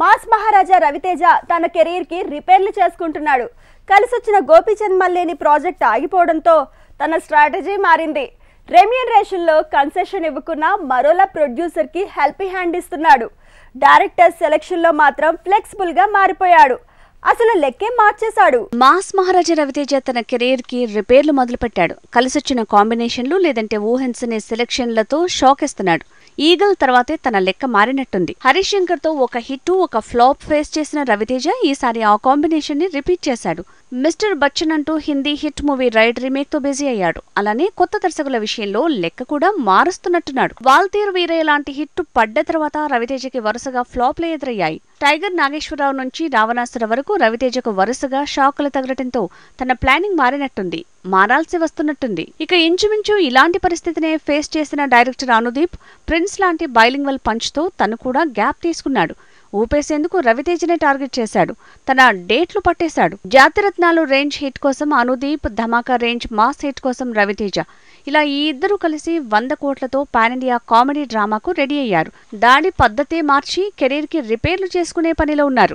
mass మహారాజా రవితేజ తన కెరీర్కి రిపేర్లు చేసుకుంటున్నాడు కలిసొచ్చిన గోపీచంద్ మల్లేని ప్రాజెక్ట్ ఆగిపోవడంతో తన స్ట్రాటజీ మారింది లో కన్సెషన్ ఇవ్వకున్న మరోలా ప్రొడ్యూసర్కి హెల్పింగ్ హ్యాండ్ ఇస్తున్నాడు డైరెక్టర్ సెలక్షన్లో మాత్రం గా మారిపోయాడు అసలు లెక్కే మార్చేశాడు మాస్ మహారాజా రవితేజ తన కెరీర్ కి రిపేర్లు మొదలుపెట్టాడు కలిసొచ్చిన కాంబినేషన్లు లేదంటే ఊహెన్సనే సెలెక్షన్లతో షాక్ ఇస్తున్నాడు ఈగల్ తర్వాతే తన లెక్క మారినట్టుంది హరీష్ శంకర్ తో ఒక హిట్ ఒక ఫ్లాప్ ఫేస్ చేసిన రవితేజ ఈసారి ఆ కాంబినేషన్ ని రిపీట్ చేశాడు మిస్టర్ బచ్చన్ అంటూ Hindi hit movie Raid remake తో బిజీ అయ్యాడు అలానే కొత్త దర్శకుల విషయంలో లెక్క కూడా మారుస్తున్నట్టున్నాడు వాల్తీర్ వీరయ్య లాంటి హిట్ పడ్డ తర్వాత రవితేజకి వరుసగా ఫ్లాప్లు ఎదురయ్యాయి టైగర్ నాగేశ్వరరావు నుంచి రావణాసుర వరకు రవితేజకు వరుసగా షాకులు తగలటంతో తన ప్లానింగ్ మారినట్టుంది మారాల్సి వస్తున్నట్టుంది ఇక ఇంచుమించు ఇలాంటి పరిస్థితినే ఫేస్ చేసిన డైరెక్టర్ అనుదీప్ ప్రిన్స్ లాంటి బైలింగ్వల్ పంచ్తో తను కూడా గ్యాప్ తీసుకున్నాడు ఊపేసేందుకు రవితేజనే టార్గెట్ చేశాడు తన డేట్లు పట్టేశాడు జాతిరత్నాలు రేంజ్ హిట్ కోసం Anudeep Dhamaka range mass hit కోసం రవితేజ ఇలా ఈ ఇద్దరూ కలిసి వంద కోట్లతో పాన్ ఇండియా కామెడీ డ్రామాకు రెడీ అయ్యారు దాడి పద్ధతే మార్చి కెరీర్కి రిపేర్లు చేసుకునే పనిలో ఉన్నారు